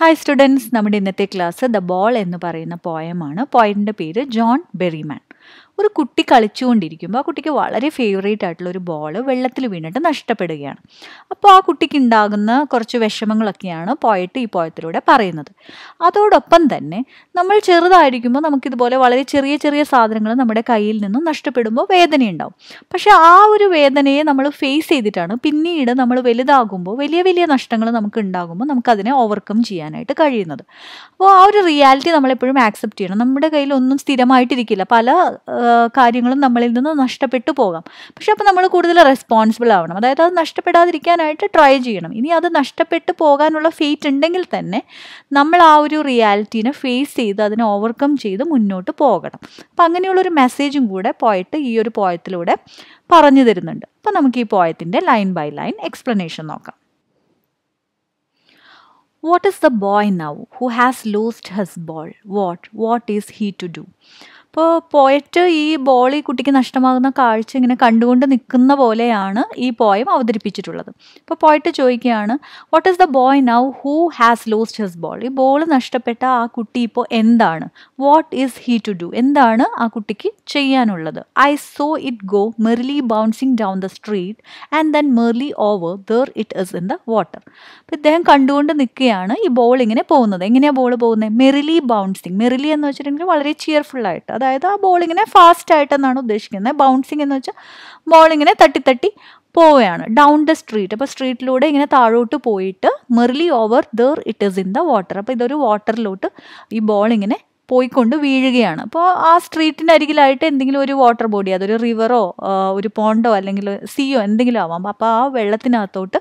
Hi students നമ്മുടെ ഇന്നത്തെ class the ball എന്ന് പറയുന്ന പോയമാണ് പോയിന്റിൻ്റെ പേര് ജോൺ ബെറിമാൻ ഒരു കുട്ടി കളിച്ചുകൊണ്ടിരിക്കുമ്പോൾ ആ കുട്ടിക്ക് വളരെ ഫേവറേറ്റ് ആയിട്ടുള്ള ഒരു ബോൾ വെള്ളത്തിൽ വീണിട്ട് നഷ്ടപ്പെടുകയാണ് അപ്പോൾ ആ കുട്ടിക്ക് ഉണ്ടാകുന്ന കുറച്ച് വിഷമങ്ങളൊക്കെയാണ് പോയിട്ട് ഈ പോയത്തിലൂടെ പറയുന്നത് അതോടൊപ്പം തന്നെ നമ്മൾ ചെറുതായിരിക്കുമ്പോൾ നമുക്കിതുപോലെ വളരെ ചെറിയ ചെറിയ സാധനങ്ങൾ നമ്മുടെ കയ്യിൽ നിന്നും നഷ്ടപ്പെടുമ്പോൾ വേദനയുണ്ടാവും പക്ഷേ ആ ഒരു വേദനയെ നമ്മൾ ഫേസ് ചെയ്തിട്ടാണ് പിന്നീട് നമ്മൾ വലുതാകുമ്പോൾ വലിയ വലിയ നഷ്ടങ്ങൾ നമുക്ക് ഉണ്ടാകുമ്പോൾ നമുക്കതിനെ ഓവർകം ചെയ്യാനായിട്ട് കഴിയുന്നത് അപ്പോൾ ആ ഒരു റിയാലിറ്റി നമ്മളെപ്പോഴും ആക്സെപ്റ്റ് ചെയ്യണം നമ്മുടെ കയ്യിൽ ഒന്നും സ്ഥിരമായിട്ടിരിക്കില്ല പല കാര്യങ്ങളും നമ്മളിൽ നിന്ന് നഷ്ടപ്പെട്ടു പോകാം പക്ഷെ അപ്പോൾ നമ്മൾ കൂടുതൽ റെസ്പോൺസിബിൾ ആവണം അതായത് അത് നഷ്ടപ്പെടാതിരിക്കാനായിട്ട് ട്രൈ ചെയ്യണം ഇനി അത് നഷ്ടപ്പെട്ടു പോകാനുള്ള ഫേറ്റ് ഉണ്ടെങ്കിൽ തന്നെ നമ്മൾ ആ ഒരു റിയാലിറ്റീനെ ഫേസ് ചെയ്ത് അതിനെ ഓവർകം ചെയ്ത് മുന്നോട്ട് പോകണം അപ്പം അങ്ങനെയുള്ളൊരു മെസ്സേജും കൂടെ പോയിട്ട് ഈ ഒരു പോയത്തിലൂടെ പറഞ്ഞു തരുന്നുണ്ട് അപ്പം നമുക്ക് ഈ പോയത്തിൻ്റെ ലൈൻ ബൈ ലൈൻ എക്സ്പ്ലനേഷൻ നോക്കാം what is the boy now who has lost his ball what what is he to do അപ്പോൾ പോയറ്റ് ഈ ബോളി കുട്ടിക്ക് നഷ്ടമാകുന്ന കാഴ്ച ഇങ്ങനെ കണ്ടുകൊണ്ട് നിൽക്കുന്ന പോലെയാണ് ഈ പോയം അവതരിപ്പിച്ചിട്ടുള്ളത് അപ്പോൾ പോയറ്റ് ചോദിക്കുകയാണ് what is the boy now who has lost his ball ഈ ബോൾ നഷ്ടപ്പെട്ട ആ കുട്ടി ഇപ്പോൾ എന്താണ് what is he to do എന്താണ് ആ കുട്ടിക്ക് ചെയ്യാനുള്ളത് I saw it go merrily bouncing down the street and then merrily over there it is in the water അപ്പോൾ ഇദ്ദേഹം കണ്ടുകൊണ്ട് നിൽക്കുകയാണ് ഈ ബോൾ ഇങ്ങനെ പോകുന്നത് എങ്ങനെയാണ് ബോൾ പോകുന്നത് മെറിലി ബൗൺസിങ് മെറിലി എന്ന് വെച്ചിട്ടുണ്ടെങ്കിൽ വളരെ ചിയർഫുള്ളായിട്ട് അതായത് അതായത് ആ ബോളിങ്ങിനെ ഫാസ്റ്റ് ആയിട്ടെന്നാണ് ഉദ്ദേശിക്കുന്നത് ബൗൺസിങ് എന്ന് വെച്ചാൽ ബോളിങ്ങിനെ തട്ടി തട്ടി പോവുകയാണ് ഡൗൺ ദ സ്ട്രീറ്റ് അപ്പോൾ സ്ട്രീറ്റിലൂടെ ഇങ്ങനെ താഴോട്ട് പോയിട്ട് merrily over there it is in the water അപ്പോൾ ഇതൊരു വാട്ടറിലോട്ട് ഈ ബോൾ ഇങ്ങനെ പോയിക്കൊണ്ട് വീഴുകയാണ് അപ്പോൾ ആ സ്ട്രീറ്റിൻ്റെ അരികിലായിട്ട് എന്തെങ്കിലും ഒരു വാട്ടർ ബോഡി അതൊരു റിവറോ ഒരു പോണ്ടോ അല്ലെങ്കിൽ സിയോ എന്തെങ്കിലും ആവാം അപ്പോൾ ആ വെള്ളത്തിനകത്തോട്ട്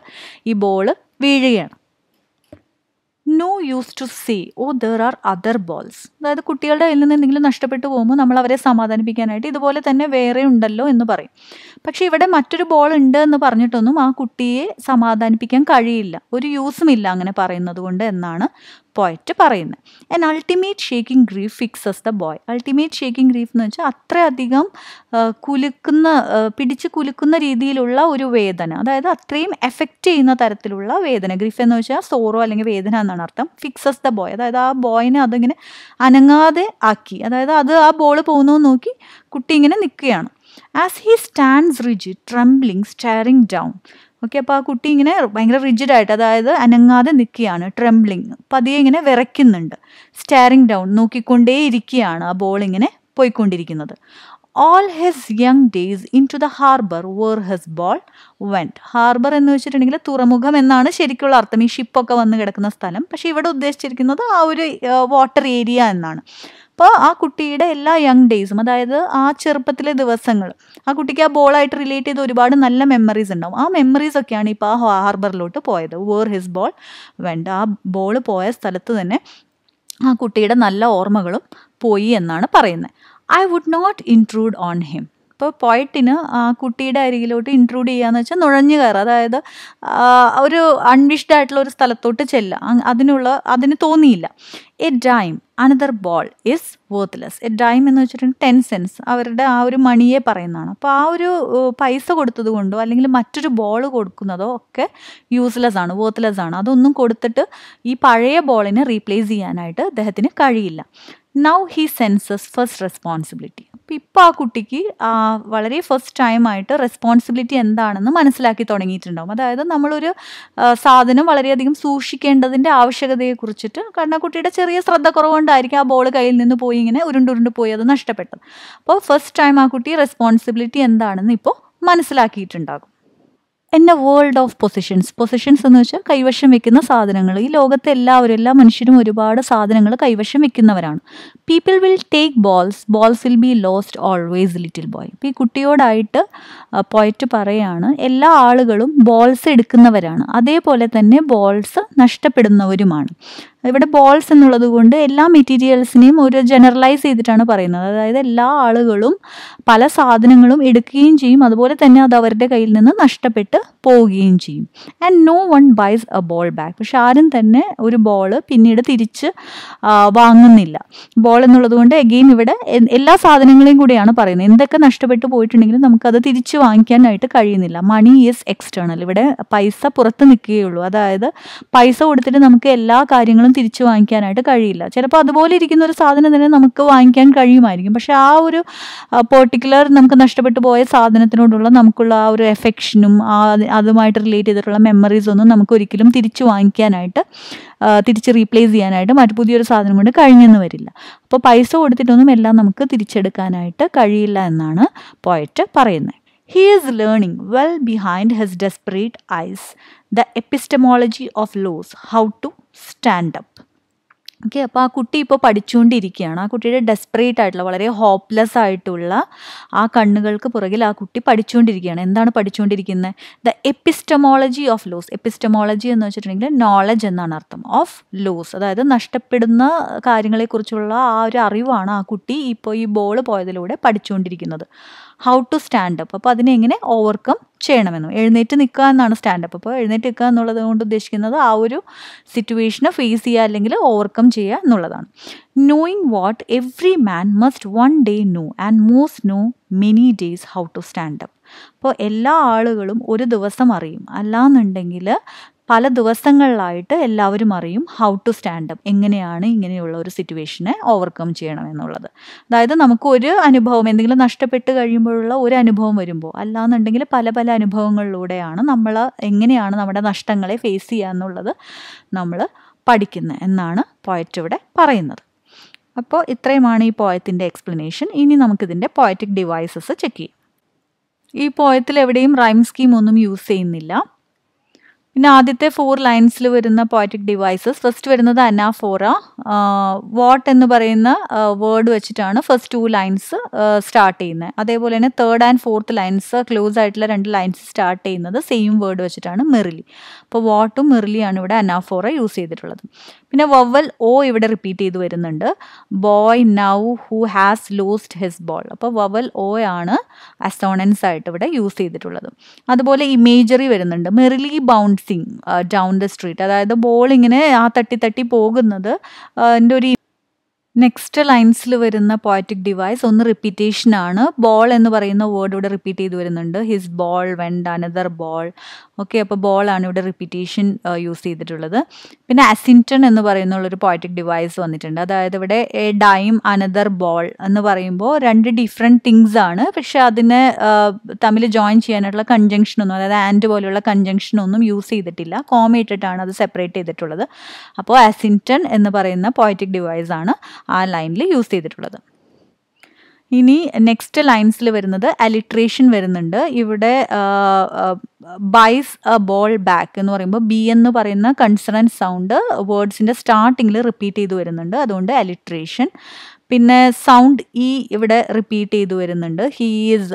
ഈ ബോൾ വീഴുകയാണ് no use to say O there are other balls അതായത് കുട്ടികളുടെ കയ്യിൽ നിന്ന് എന്തെങ്കിലും നഷ്ടപ്പെട്ടു പോകുമ്പോൾ നമ്മൾ അവരെ സമാധാനിപ്പിക്കാനായിട്ട് ഇതുപോലെ തന്നെ വേറെ ഉണ്ടല്ലോ എന്ന് പറയും പക്ഷേ ഇവിടെ മറ്റൊരു ബോൾ ഉണ്ട് എന്ന് പറഞ്ഞിട്ടൊന്നും ആ കുട്ടിയെ സമാധാനിപ്പിക്കാൻ കഴിയില്ല ഒരു യൂസും ഇല്ല അങ്ങനെ പറയുന്നത് കൊണ്ട് എന്നാണ് പോയറ്റ് പറയുന്നത് and ultimate shaking grief fixes the boy ultimate shaking grief എന്ന് വെച്ചാൽ അത്രയധികം കുലുക്കുന്ന പിടിച്ച് കുലുക്കുന്ന രീതിയിലുള്ള ഒരു വേദന അതായത് അത്രയും എഫക്റ്റ് ചെയ്യുന്ന തരത്തിലുള്ള വേദന ഗ്രീഫ് എന്ന് വെച്ചാൽ സോറോ അല്ലെങ്കിൽ വേദന എന്നാണ് അർത്ഥം ഫിക്സസ് ദ ബോയ് അതായത് ആ ബോയിനെ അതിങ്ങനെ അനങ്ങാതെ ആക്കി അതായത് അത് ആ ബോൾ പോകുന്നു നോക്കി കുട്ടി ഇങ്ങനെ നിൽക്കുകയാണ് as he stands rigid trembling staring down okay അപ്പോൾ ആ കുട്ടി ഇങ്ങനെ ഭയങ്കര റിജിഡായിട്ട് അതായത് അനങ്ങാതെ നിൽക്കുകയാണ് ട്രംബ്ലിങ് പതിയെ ഇങ്ങനെ വിറയ്ക്കുന്നുണ്ട് സ്റ്റാറിങ് ഡൗൺ നോക്കിക്കൊണ്ടേ ഇരിക്കുകയാണ് ആ ബോൾ ഇങ്ങനെ പോയിക്കൊണ്ടിരിക്കുന്നത് all his young days into the harbour where his ball went harbour എന്ന് വെച്ചിട്ടുണ്ടെങ്കിൽ തുറമുഖം എന്നാണ് ശരിക്കുള്ള അർത്ഥം ഈ ഷിപ്പൊക്കെ വന്ന് കിടക്കുന്ന സ്ഥലം പക്ഷേ ഇവിടെ ഉദ്ദേശിച്ചിരിക്കുന്നത് ആ ഒരു വാട്ടർ ഏരിയ എന്നാണ് അപ്പോൾ ആ കുട്ടിയുടെ എല്ലാ യങ് ഡേയ്സും അതായത് ആ ചെറുപ്പത്തിലെ ദിവസങ്ങൾ ആ കുട്ടിക്ക് ആ ബോളായിട്ട് റിലേറ്റ് ചെയ്ത് ഒരുപാട് നല്ല മെമ്മറീസ് ഉണ്ടാവും ആ മെമ്മറീസ് ഒക്കെയാണ് ഇപ്പോൾ ആ ഹാർബറിലോട്ട് പോയത് വേർ ഹിസ് ബോൾ വേണ്ട ആ ബോൾ പോയ സ്ഥലത്ത് തന്നെ ആ കുട്ടിയുടെ നല്ല ഓർമ്മകളും പോയി എന്നാണ് പറയുന്നത് I would not include on him ഇപ്പോൾ പോയിട്ടിന് ആ കുട്ടിയുടെ അരികിലോട്ട് ഇൻട്രൂഡ് ചെയ്യുകയെന്ന് വെച്ചാൽ നുഴഞ്ഞു കയറുക അതായത് ഒരു അൺവിഷ്ഡ് ആയിട്ടുള്ള ഒരു സ്ഥലത്തോട്ട് ചെല്ലുക അതിനുള്ള അതിന് തോന്നിയില്ല a dime another ball is worthless a dime എന്ന് വെച്ചിട്ടുണ്ടെങ്കിൽ ടെൻ സെൻസ് അവരുടെ ആ ഒരു മണിയെ പറയുന്നതാണ് അപ്പോൾ ആ ഒരു പൈസ കൊടുത്തത് കൊണ്ടോ അല്ലെങ്കിൽ മറ്റൊരു ബോൾ കൊടുക്കുന്നതോ ഒക്കെ യൂസ്ലെസ് ആണ് വർത്ത്ലെസ് ആണ് അതൊന്നും കൊടുത്തിട്ട് ഈ പഴയ ബോളിനെ റീപ്ലേസ് ചെയ്യാനായിട്ട് അദ്ദേഹത്തിന് കഴിയില്ല now he senses first responsibility അപ്പം ഇപ്പോൾ ആ കുട്ടിക്ക് വളരെ ഫസ്റ്റ് ടൈം ആയിട്ട് റെസ്പോൺസിബിലിറ്റി എന്താണെന്ന് മനസ്സിലാക്കി തുടങ്ങിയിട്ടുണ്ടാവും അതായത് നമ്മളൊരു സാധനം വളരെയധികം സൂക്ഷിക്കേണ്ടതിൻ്റെ ആവശ്യകതയെ കുറിച്ചിട്ട് കാരണം ആ കുട്ടിയുടെ ചെറിയ ശ്രദ്ധ കുറവുകൊണ്ടായിരിക്കും ആ ബോൾ കയ്യിൽ നിന്ന് പോയി ഇങ്ങനെ ഉരുണ്ടുരുണ്ട് പോയി അത് നഷ്ടപ്പെട്ടത് അപ്പോൾ ഫസ്റ്റ് ടൈം ആ കുട്ടി റെസ്പോൺസിബിലിറ്റി എന്താണെന്ന് ഇപ്പോൾ മനസ്സിലാക്കിയിട്ടുണ്ടാകും എന്ന വേൾഡ് ഓഫ് പൊസിഷൻസ് പൊസിഷൻസ് എന്ന് വെച്ചാൽ കൈവശം വെക്കുന്ന സാധനങ്ങൾ ഈ ലോകത്തെ എല്ലാവരും എല്ലാ മനുഷ്യരും ഒരുപാട് സാധനങ്ങൾ കൈവശം വെക്കുന്നവരാണ് people will take balls balls will be lost always little boy ഇപ്പോൾ ഈ കുട്ടിയോടായിട്ട് പോയറ്റ് പറയുകയാണ് എല്ലാ ആളുകളും ബോൾസ് എടുക്കുന്നവരാണ് അതേപോലെ തന്നെ ബോൾസ് നഷ്ടപ്പെടുന്നവരുമാണ് ഇവിടെ ബോൾസ് എന്നുള്ളത് കൊണ്ട് എല്ലാ മെറ്റീരിയൽസിനെയും ഒരു ജനറലൈസ് ചെയ്തിട്ടാണ് പറയുന്നത് അതായത് എല്ലാ ആളുകളും പല സാധനങ്ങളും എടുക്കുകയും ചെയ്യും അതുപോലെ തന്നെ അത് അവരുടെ കയ്യിൽ നിന്ന് നഷ്ടപ്പെട്ട് പോവുകയും ചെയ്യും and no one buys a ball back പക്ഷെ ആരും തന്നെ ഒരു ബോൾ പിന്നീട് തിരിച്ച് വാങ്ങുന്നില്ല ബോൾ എന്നുള്ളത് കൊണ്ട് അഗെയിൻ ഇവിടെ എല്ലാ സാധനങ്ങളെയും കൂടിയാണ് പറയുന്നത് എന്തൊക്കെ നഷ്ടപ്പെട്ടു പോയിട്ടുണ്ടെങ്കിലും നമുക്കത് തിരിച്ചു വാങ്ങിക്കാനായിട്ട് കഴിയുന്നില്ല മണി ഈസ് എക്സ്റ്റേണൽ ഇവിടെ പൈസ പുറത്ത് നിൽക്കുകയുള്ളൂ അതായത് പൈസ കൊടുത്തിട്ട് നമുക്ക് എല്ലാ കാര്യങ്ങളും തിരിച്ചു വാങ്ങിക്കാനായിട്ട് കഴിയില്ല ചിലപ്പോൾ അതുപോലെ ഇരിക്കുന്ന ഒരു സാധനം തന്നെ നമുക്ക് വാങ്ങിക്കാൻ കഴിയുമായിരിക്കും പക്ഷെ ആ ഒരു പെർട്ടിക്കുലർ നമുക്ക് നഷ്ടപ്പെട്ടു പോയ സാധനത്തിനോടുള്ള നമുക്കുള്ള ആ ഒരു എഫെക്ഷനും ആ അതുമായിട്ട് റിലേറ്റ് ചെയ്തിട്ടുള്ള മെമ്മറീസ് ഒന്നും നമുക്ക് ഒരിക്കലും തിരിച്ചു വാങ്ങിക്കാനായിട്ട് തിരിച്ച് റീപ്ലേസ് ചെയ്യാനായിട്ട് മറ്റു പുതിയൊരു സാധനം കൊണ്ട് കഴിഞ്ഞെന്ന് വരില്ല അപ്പോൾ പൈസ കൊടുത്തിട്ടൊന്നും എല്ലാം നമുക്ക് തിരിച്ചെടുക്കാനായിട്ട് കഴിയില്ല എന്നാണ് പോയറ്റ് പറയുന്നത് he is learning well behind his desperate eyes the epistemology of loss how to stand up okay അപ്പോൾ ആ കുട്ടി ഇപ്പോൾ പഠിച്ചുകൊണ്ടിരിക്കുകയാണ് ആ കുട്ടിയുടെ ഡെസ്പറേറ്റ് ആയിട്ടുള്ള വളരെ ഹോപ്പ്ലെസ് ആയിട്ടുള്ള ആ കണ്ണുകൾക്ക് പുറകിൽ ആ കുട്ടി പഠിച്ചുകൊണ്ടിരിക്കുകയാണ് എന്താണ് പഠിച്ചുകൊണ്ടിരിക്കുന്നത് the epistemology of loss epistemology എന്ന് വെച്ചിട്ടുണ്ടെങ്കിൽ നോളജ് എന്നാണ് അർത്ഥം ഓഫ് ലോസ് അതായത് നഷ്ടപ്പെടുന്ന കാര്യങ്ങളെക്കുറിച്ചുള്ള ആ ഒരു അറിവാണ് ആ കുട്ടി ഇപ്പോൾ ഈ ബോൾ പോയതിലൂടെ പഠിച്ചുകൊണ്ടിരിക്കുന്നത് ഹൗ ടു സ്റ്റാൻഡപ്പ് അപ്പോൾ അതിനെ എങ്ങനെ ഓവർകം ചെയ്യണമെന്നും എഴുന്നേറ്റ് നിൽക്കുക എന്നാണ് സ്റ്റാൻഡപ്പ് അപ്പോൾ എഴുന്നേറ്റ് നിൽക്കുക എന്നുള്ളത് കൊണ്ട് ഉദ്ദേശിക്കുന്നത് ആ ഒരു സിറ്റുവേഷനെ ഫേസ് ചെയ്യുക അല്ലെങ്കിൽ ഓവർകം ചെയ്യുക എന്നുള്ളതാണ് knowing what every man must one day know and most know many days how to stand up അപ്പോൾ എല്ലാ ആളുകളും ഒരു ദിവസം അറിയും അല്ലാന്നുണ്ടെങ്കിൽ പല ദിവസങ്ങളിലായിട്ട് എല്ലാവരും അറിയും ഹൗ ടു സ്റ്റാൻഡ് അപ്പ് എങ്ങനെയാണ് ഇങ്ങനെയുള്ള ഒരു സിറ്റുവേഷനെ ഓവർകം ചെയ്യണം എന്നുള്ളത് അതായത് നമുക്ക് ഒരു അനുഭവം എന്തെങ്കിലും നഷ്ടപ്പെട്ട് കഴിയുമ്പോഴുള്ള ഒരു അനുഭവം വരുമ്പോൾ അല്ലാന്നുണ്ടെങ്കിൽ പല പല അനുഭവങ്ങളിലൂടെയാണ് നമ്മൾ എങ്ങനെയാണ് നമ്മുടെ നഷ്ടങ്ങളെ ഫേസ് ചെയ്യുക എന്നുള്ളത് നമ്മൾ പഠിക്കുന്നത് എന്നാണ് പോയറ്റ് ഇവിടെ പറയുന്നത് അപ്പോൾ ഇത്രയുമാണ് ഈ പോയത്തിൻ്റെ എക്സ്പ്ലനേഷൻ ഇനി നമുക്കിതിൻ്റെ പോയറ്റിക് ഡിവൈസസ് ചെക്ക് ചെയ്യാം ഈ പോയത്തിൽ എവിടെയും റൈം സ്കീം ഒന്നും യൂസ് ചെയ്യുന്നില്ല പിന്നെ ആദ്യത്തെ ഫോർ ലൈൻസിൽ വരുന്ന പോയറ്റിക് ഡിവൈസസ് ഫസ്റ്റ് വരുന്നത് അനാഫോറ വാട്ട് എന്ന് പറയുന്ന വേർഡ് വെച്ചിട്ടാണ് ഫസ്റ്റ് ടു ലൈൻസ് സ്റ്റാർട്ട് ചെയ്യുന്നത് അതേപോലെ തന്നെ third and fourth lines close ആയിട്ടുള്ള രണ്ട് ലൈൻസ് സ്റ്റാർട്ട് ചെയ്യുന്നത് സെയിം വേർഡ് വെച്ചിട്ടാണ് മെറിലി അപ്പോൾ വാട്ടും മെറിലിയാണ് ഇവിടെ അനാഫോറ യൂസ് ചെയ്തിട്ടുള്ളത് പിന്നെ വവൽ ഓ ഇവിടെ റിപ്പീറ്റ് ചെയ്ത് വരുന്നുണ്ട് boy now who has lost his ball അപ്പോൾ വവൽ ഓ ആണ് അസോണൻസ് ആയിട്ട് ഇവിടെ യൂസ് ചെയ്തിട്ടുള്ളത് അതുപോലെ ഇമേജറി വരുന്നുണ്ട് merrily bounce racing down the street അതായത് ബോൾ ഇങ്ങനെ ആ തട്ടി തട്ടി പോകുന്നത് എൻ്റെ ഒരു നെക്സ്റ്റ് ലൈൻസിൽ വരുന്ന പോയറ്റിക് ഡിവൈസ് ഒന്ന് റിപ്പീറ്റേഷൻ ആണ് ബോൾ എന്ന് പറയുന്ന വേർഡ് ഇവിടെ റിപ്പീറ്റ് ചെയ്ത് വരുന്നുണ്ട് his ball went another ball okay അപ്പോൾ ബോൾ ആണ് ഇവിടെ റിപ്പീറ്റേഷൻ യൂസ് ചെയ്തിട്ടുള്ളത് പിന്നെ അസിൻറ്റൺ എന്ന് പറയുന്ന ഒരു പോയറ്റിക് ഡിവൈസ് വന്നിട്ടുണ്ട് അതായത് ഇവിടെ എ ഡൈം അനദർ ബോൾ എന്ന് പറയുമ്പോൾ രണ്ട് ഡിഫറെൻറ്റ് തിങ്സ് ആണ് പക്ഷേ അതിനെ തമ്മിൽ ജോയിൻ ചെയ്യാനായിട്ടുള്ള ഒന്നും അതായത് ആൻഡ് പോലെയുള്ള ഒന്നും യൂസ് ചെയ്തിട്ടില്ല കോമ ഇട്ടിട്ടാണ് അത് സെപ്പറേറ്റ് ചെയ്തിട്ടുള്ളത് അപ്പോൾ അസിൻറ്റൺ എന്ന് പറയുന്ന പോയറ്റിക് ഡിവൈസ് ആണ് ആ ലൈനിൽ യൂസ് ചെയ്തിട്ടുള്ളത് ഇനി നെക്സ്റ്റ് ലൈൻസിൽ വരുന്നത് അലിട്രേഷൻ വരുന്നുണ്ട് ഇവിടെ ബൈസ് എ ബോൾ ബാക്ക് എന്ന് പറയുമ്പോൾ ബി എന്ന് പറയുന്ന കൺസണൻറ്റ് സൗണ്ട് വേർഡ്സിൻ്റെ സ്റ്റാർട്ടിങ്ങിൽ റിപ്പീറ്റ് ചെയ്ത് വരുന്നുണ്ട് അതുകൊണ്ട് അലിട്രേഷൻ പിന്നെ സൗണ്ട് ഇ e ഇവിടെ റിപ്പീറ്റ് ചെയ്തു വരുന്നുണ്ട് he is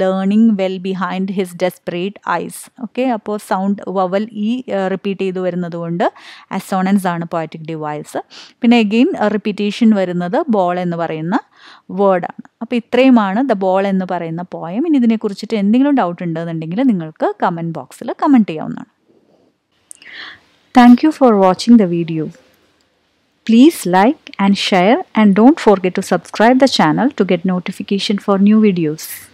learning well behind his desperate eyes okay അപ്പോൾ സൗണ്ട് വവൽ ഇ റിപ്പീറ്റ് ചെയ്തു വരുന്നത് കൊണ്ട് അസോണൻസ് ആണ് പോയറ്റിക് ഡിവൈസ് പിന്നെ എഗെയിൻ റിപ്പീറ്റേഷൻ uh, വരുന്നത് ബോൾ എന്ന് പറയുന്ന വേർഡാണ് അപ്പോൾ ഇത്രയുമാണ് ദ ബോൾ എന്ന് പറയുന്ന പോയം ഇനി ഇതിനെക്കുറിച്ചിട്ട് എന്തെങ്കിലും ഡൗട്ട് ഉണ്ടെന്നുണ്ടെങ്കിൽ നിങ്ങൾക്ക് കമൻറ്റ് ബോക്സിൽ കമൻറ്റ് ചെയ്യാവുന്നതാണ് thank you for watching the video Please like and share and don't forget to subscribe the channel to get notification for new videos.